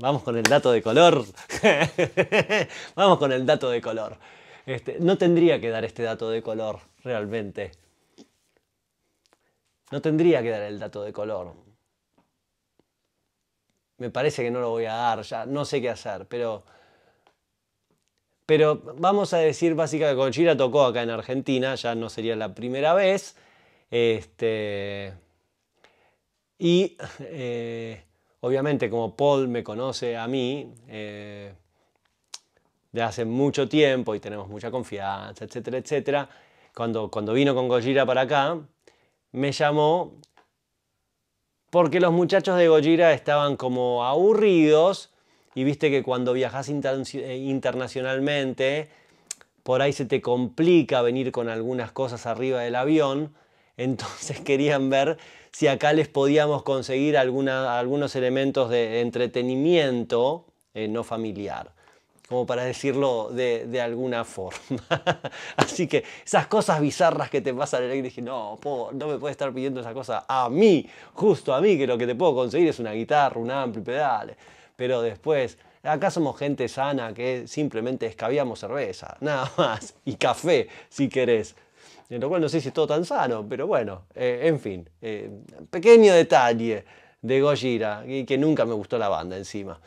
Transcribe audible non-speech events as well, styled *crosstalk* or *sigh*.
Vamos con el dato de color. *laughs* Vamos con el dato de color. Este, no tendría que dar este dato de color, realmente. No tendría que dar el dato de color. Me parece que no lo voy a dar, ya no sé qué hacer, pero... Pero vamos a decir básicamente que Conchira tocó acá en Argentina, ya no sería la primera vez. Este, y eh, Obviamente, como Paul me conoce a mí eh, de hace mucho tiempo y tenemos mucha confianza, etcétera, etcétera, cuando, vino con Gojira para acá, me llamó porque los muchachos de Gojira estaban como aburridos y viste que cuando viajas internacionalmente, por ahí se te complica venir con algunas cosas arriba del avión entonces *laughs* querían ver si acá les podíamos conseguir algunos elementos de entretenimiento eh, no familiar, como para decirlo de, alguna forma. *laughs* Así que esas cosas bizarras que te pasan en el aire, dije, no, no me puedes estar pidiendo esa cosa a mí, justo a mí, que lo que te puedo conseguir es una guitarra, un amplio, pedal, Pero después, acá somos gente sana que simplemente escabiamos cerveza, *laughs* nada más, y café, si querés. En lo cual no sé si es todo tan sano, pero bueno, eh, en fin, eh, pequeño detalle de Gojira, que nunca me gustó la banda encima.